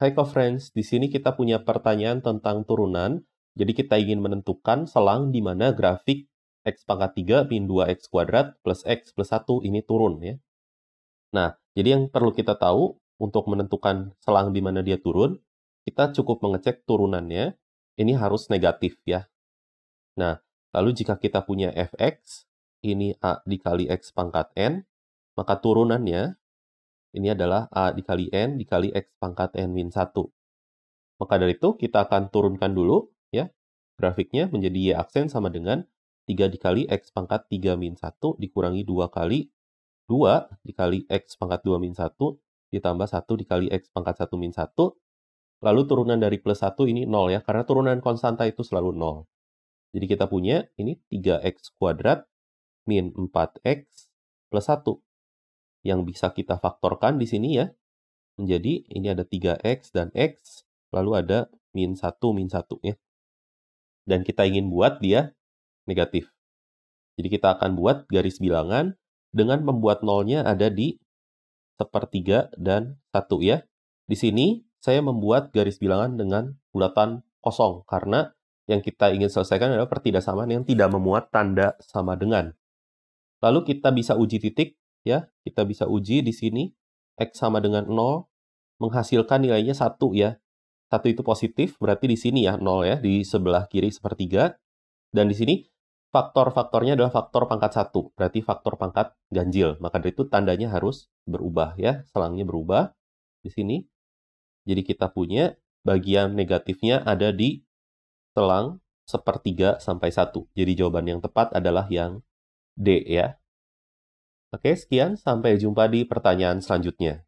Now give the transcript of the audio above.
Hai co friends, di sini kita punya pertanyaan tentang turunan. Jadi kita ingin menentukan selang di mana grafik x pangkat 3 min 2x kuadrat plus x plus 1 ini turun ya. Nah, jadi yang perlu kita tahu untuk menentukan selang di mana dia turun, kita cukup mengecek turunannya. Ini harus negatif ya. Nah, lalu jika kita punya fx, ini a dikali x pangkat n, maka turunannya ini adalah A dikali N dikali X pangkat N min 1. Maka dari itu kita akan turunkan dulu ya grafiknya menjadi Y aksen sama dengan 3 dikali X pangkat 3 min 1 dikurangi 2 kali 2 dikali X pangkat 2 min 1 ditambah 1 dikali X pangkat 1 min 1. Lalu turunan dari plus 1 ini 0 ya, karena turunan konstanta itu selalu 0. Jadi kita punya ini 3x kuadrat min 4x plus 1 yang bisa kita faktorkan di sini ya. Menjadi ini ada 3x dan x, lalu ada min 1, min 1 ya. Dan kita ingin buat dia negatif. Jadi kita akan buat garis bilangan dengan membuat nolnya ada di sepertiga dan satu ya. Di sini saya membuat garis bilangan dengan bulatan kosong karena yang kita ingin selesaikan adalah pertidaksamaan yang tidak memuat tanda sama dengan. Lalu kita bisa uji titik ya kita bisa uji di sini x sama dengan 0 menghasilkan nilainya satu ya. satu itu positif, berarti di sini ya 0 ya, di sebelah kiri sepertiga. Dan di sini faktor-faktornya adalah faktor pangkat satu berarti faktor pangkat ganjil. Maka dari itu tandanya harus berubah ya, selangnya berubah di sini. Jadi kita punya bagian negatifnya ada di selang sepertiga sampai satu Jadi jawaban yang tepat adalah yang D ya. Oke, sekian. Sampai jumpa di pertanyaan selanjutnya.